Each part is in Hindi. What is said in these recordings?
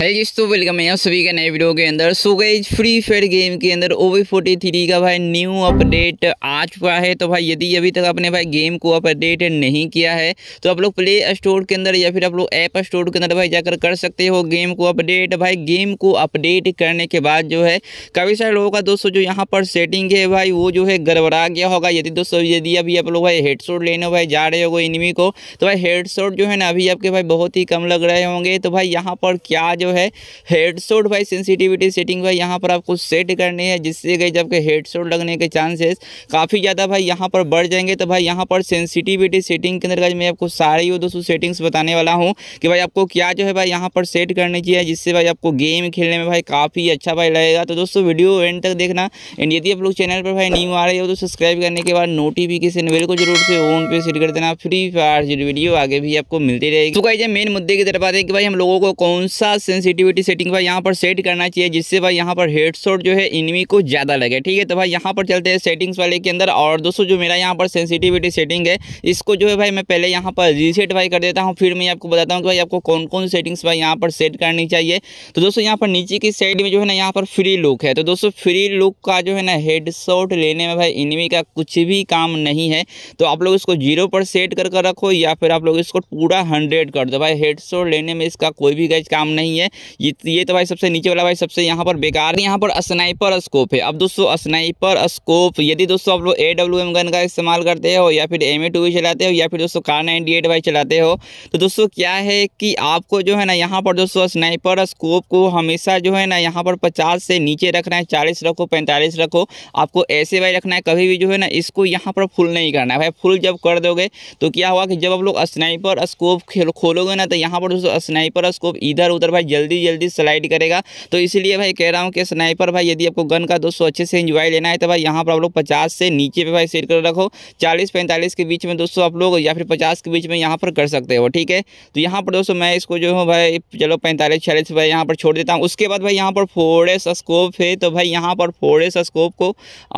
हेलो तो वेलकम है आप सभी का नए वीडियो के अंदर सो गई फ्री फायर गेम के अंदर ओ फोर्टी थ्री का भाई न्यू अपडेट आ चुका है तो भाई यदि अभी तक आपने भाई गेम को अपडेट नहीं किया है तो आप लोग प्ले स्टोर के अंदर या फिर आप लोग ऐप स्टोर के अंदर भाई जाकर कर सकते हो गेम को अपडेट भाई गेम को अपडेट करने के बाद जो है काफ़ी सारे लोगों का दोस्तों जो यहाँ पर सेटिंग है भाई वो जो है गड़बड़ा गया होगा यदि दोस्तों यदि अभी आप लोग भाई हेडसोट लेने भाई जा रहे हो इनमी को तो भाई हेडसोट जो है ना अभी आपके भाई बहुत ही कम लग रहे होंगे तो भाई यहाँ पर क्या जो है हेड शोट भाई सेंसिटिविटी सेटिंग भाई यहाँ पर आपको सेट करनी है जिससे गई जबकि हेड शोट लगने के चांसेस काफ़ी ज़्यादा भाई यहाँ पर बढ़ जाएंगे तो भाई यहाँ पर सेंसिटिविटी सेटिंग के अंदर मैं आपको सारी वो दोस्तों सेटिंग्स बताने वाला हूँ कि भाई आपको क्या जो है भाई यहाँ पर सेट करनी चाहिए जिससे भाई आपको गेम खेलने में भाई काफ़ी अच्छा भाई लगेगा तो दोस्तों वीडियो एंड तक देखना एंड यदि आप लोग चैनल पर भाई न्यू आ रहे हो तो सब्सक्राइब करने के बाद नोटिफिकेशन बेल को जरूर से ऑन पे सेट कर देना फ्री फायर वीडियो आगे भी आपको मिलती रहेगी तो कहीं मेन मुद्दे की तरफ आते हैं कि भाई हम लोगों को कौन सा सेंसिटिविटी सेटिंग भाई यहाँ पर सेट करना चाहिए जिससे भाई यहाँ पर हेडसोट जो है इनमी को ज़्यादा लगे ठीक है तो भाई यहाँ पर चलते हैं सेटिंग्स वाले के अंदर और दोस्तों जो मेरा यहाँ पर सेंसिटिविटी सेटिंग है इसको जो है भाई मैं पहले यहाँ पर रीसेट भाई कर देता हूँ फिर मैं आपको बताता हूँ कि भाई आपको कौन कौन सेटिंग्स भाई यहाँ पर सेट करनी चाहिए तो दोस्तों यहाँ पर नीचे की साइड में जो है ना यहाँ पर फ्री लुक है तो दोस्तों फ्री लुक का जो है ना हेडशॉट लेने में भाई इनमी का कुछ भी काम नहीं है तो आप लोग इसको जीरो पर सेट कर रखो या फिर आप लोग इसको पूरा हंड्रेड कर दो भाई हेड लेने में इसका कोई भी गैज काम नहीं है है ये ये तो भाई सबसे नीचे वाला भाई सबसे यहाँ पर बेकार यहाँ पर स्नाइपर स्कोप है अब दोस्तों स्नाइपर स्कोप यदि दोस्तों आप लोग ए डब्ल्यू एम गन का इस्तेमाल करते हो या फिर एम ए टू चलाते हो या फिर दोस्तों कार नाइनटी एट भाई चलाते हो तो दोस्तों क्या है कि आपको जो है ना यहाँ पर दोस्तों स्नाइपर स्कोप को हमेशा जो है ना यहाँ पर पचास से नीचे रखना है चालीस रखो पैंतालीस रखो आपको ऐसे भाई रखना है कभी भी जो है ना इसको यहाँ पर फुल नहीं करना है भाई फुल जब कर दोगे तो क्या हुआ कि जब आप लोग स्नाइपर स्कोप खोलोगे ना तो यहाँ पर दोस्तों स्नाइपर स्कोप इधर उधर भाई जल्दी जल्दी स्लाइड करेगा तो इसलिए भाई कह रहा हूँ कि स्नाइपर भाई यदि आपको गन का दोस्तों अच्छे से इंजॉय लेना है तो भाई यहाँ पर आप लोग पचास से नीचे पर भाई सेट कर रखो चालीस पैंतालीस के बीच में दोस्तों आप लोग या फिर पचास के बीच में यहाँ पर कर सकते हो ठीक है तो यहाँ पर दोस्तों मैं इसको जो हूँ भाई चलो पैंतालीस छियालीस भाई यहाँ पर छोड़ देता हूँ उसके बाद भाई यहाँ पर फोरेस स्कोप है तो भाई यहाँ पर फोरेस स्कोप को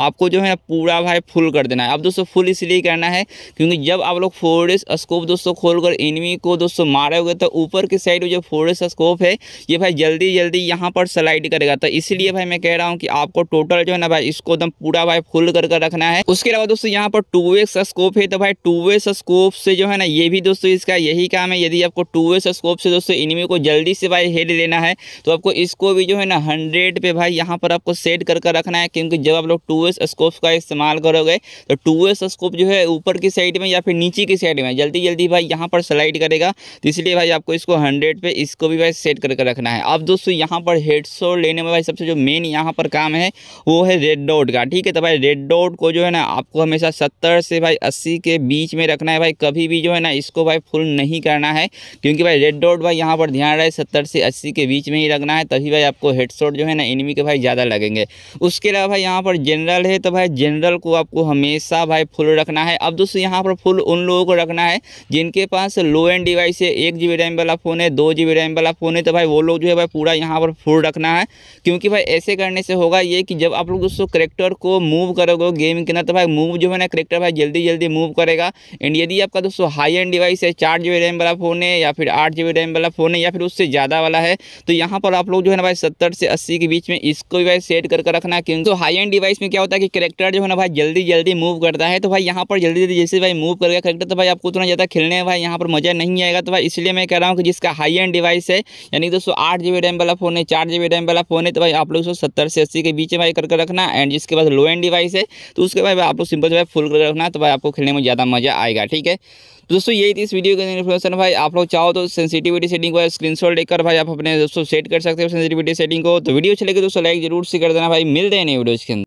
आपको जो है पूरा भाई फुल कर देना है अब दोस्तों फुल इसलिए करना है क्योंकि जब आप लोग फोरेस स्कोप दोस्तों खोलकर इनमी को दोस्तों मारे मारोगे तो ऊपर की साइड जो फोरेस स्कोप है ये भाई जल्दी जल्दी यहाँ पर स्लाइड करेगा तो इसलिए भाई मैं कह रहा हूँ कि आपको टोटल जो है ना भाई इसको एकदम पूरा भाई फुल कर कर रखना है उसके अलावा दोस्तों यहाँ पर टू वे स्कोप है तो भाई टू वे स्कोप से जो है ना ये भी दोस्तों इसका यही काम है यदि आपको टू वे स्कोप से दोस्तों इनमी को जल्दी से भाई हेड लेना है तो आपको इसको भी जो है ना हंड्रेड पे भाई यहाँ पर आपको सेट कर कर रखना है क्योंकि जब आप लोग टू वे स्कोप का इस्तेमाल करोगे तो टू वे स्कोप जो है ऊपर की साइड में या फिर नीचे की साइड में जल्दी जल्दी भाई यहाँ पर स्लाइड करेगा तो इसलिए भाई आपको इसको हंड्रेड पे इसको भी भाई सेट कर कर रखना है अब दोस्तों यहाँ पर हेडसो लेने में भाई सबसे जो मेन यहाँ पर काम है वो है रेड डॉट का ठीक है तो भाई रेड डॉट को जो है ना आपको हमेशा सत्तर से भाई अस्सी के बीच में रखना है भाई कभी भी जो है ना इसको भाई फुल नहीं करना है क्योंकि भाई रेड डॉट भाई यहाँ पर ध्यान रहे सत्तर से अस्सी के बीच में ही रखना है तभी भाई आपको हेडसोट जो है ना इनमी के भाई ज़्यादा लगेंगे उसके अलावा भाई यहाँ पर जनरल है तो भाई जनरल को आपको हमेशा भाई फुल रखना है अब दोस्तों यहाँ पर फुल उन लोगों को रखना है जिनके पास लो एंड डिवाइस है एक जी रैम वाला फ़ोन है दो जी रैम वाला फ़ोन है तो भाई भाई वो लोग जो है भाई पूरा यहाँ पर फुल रखना है क्योंकि भाई ऐसे करने से होगा ये कि जब आप लोग दोस्तों करेक्टर को मूव करोगे गेम के अंदर तो भाई मूव जो है ना करेक्टर भाई जल्दी जल्दी मूव करेगा एंड यदि आपका दोस्तों हाई एंड डिवाइस है चार जी रैम वाला फ़ोन है या फिर आठ जी रैम वाला फ़ोन है या फिर उससे ज़्यादा वाला है तो यहाँ पर आप लोग जो है ना भाई सत्तर से अस्सी के बीच में इसको भी भाई सेट करके रखना है क्योंकि हाई एंड डिवाइस में क्या होता है कि करेक्टर जो है ना भाई जल्दी जल्दी मूव करता है तो भाई यहाँ पर जल्दी जल्दी जैसे भाई मूव करेगा करेक्टर तो भाई आपको उतना ज़्यादा खेलने में भाई यहाँ पर मज़ा नहीं आएगा तो भाई इसलिए मैं कह रहा हूँ कि जिसका हाई एंड डिवाइस है यानी दोस्तों आठ जी रैम वाला फोन है चार जी रैम वाला फोन है तो भाई आप लोग सत्तर से अस्सी के बीच में भाई करके रखना एंड जिसके पास लो एंड डिवाइस है तो उसके बाद आप लोग सिंपल जो है फुल करके रखना तो भाई आपको खेलने में ज़्यादा मजा आएगा ठीक है तो दोस्तों यही थी इस वीडियो की इन्फॉर्मेशन भाई आप लोग चाहो तो सेंसिटिविटी सेटिंग को स्क्रीन शॉट लेकर भाई आप अपने दोस्तों सेट कर सकते हो सेंसिटिविटी सेटिंग को तो वीडियो अच्छी लगे तो दोस्तों लाइक जरूर से कर देना भाई मिलते हैं नहीं वीडियो के अंदर